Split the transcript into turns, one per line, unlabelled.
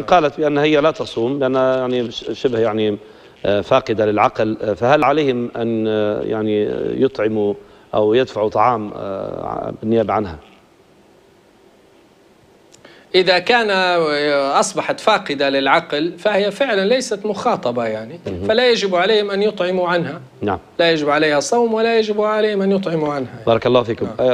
قالت بأن هي لا تصوم لأن يعني شبه يعني آه، فاقدة للعقل آه، فهل عليهم أن آه، يعني يطعموا أو يدفعوا طعام بالنيابة عنها
إذا كان أصبحت فاقدة للعقل فهي فعلا ليست مخاطبة يعني فلا يجب عليهم أن يطعموا عنها نعم. لا يجب عليها صوم ولا يجب عليهم أن يطعموا عنها
بارك الله فيكم نعم.